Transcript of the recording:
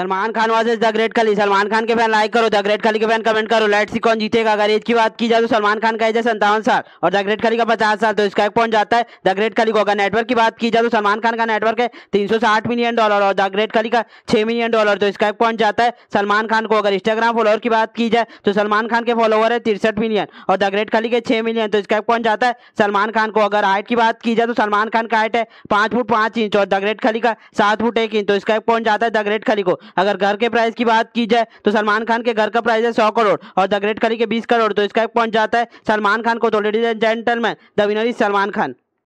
Salman Khan versus the great Khali Salman Khan के fan like करो the great Khali के फैन कमेंट करो लाइट सी कौन जीतेगा अगर एज की बात की जाए तो सलमान खान का एज है संतावन साल और द ग्रेट खली का पचास साल तो इसका एक पॉइंट जाता है द ग्रेट खली को अगर नेटवर्क की बात की जाए तो सलमान खान का नेटवर्क है तीन मिलियन डॉलर और द ग्रेट खली का छह मिलियन डॉलर तो इसका एक पॉइंट जाता है सलमान खान को अगर इंस्टाग्राम फॉलोअर की बात की जाए तो सलमान खान के फॉलोअर है तिरसठ मिलियन और द ग्रेट खली के छह मिलियन तो इसका एक पॉइंट जाता है सलमान खान को अगर हाइट की बात की जाए तो सलमान खान का हाइट है पांच फुट पांच इंच और द ग्रेट खली का सात फुट एक इंच तो इसका एक पॉइंट जाता है द ग्रेट खली को अगर घर के प्राइस की बात की जाए तो सलमान खान के घर का प्राइस है सौ करोड़ और द ग्रेट करी के बीस करोड़ तो इसका एक पॉइंट जाता है सलमान खान को तो ladies and gentleman the winner is Salman Khan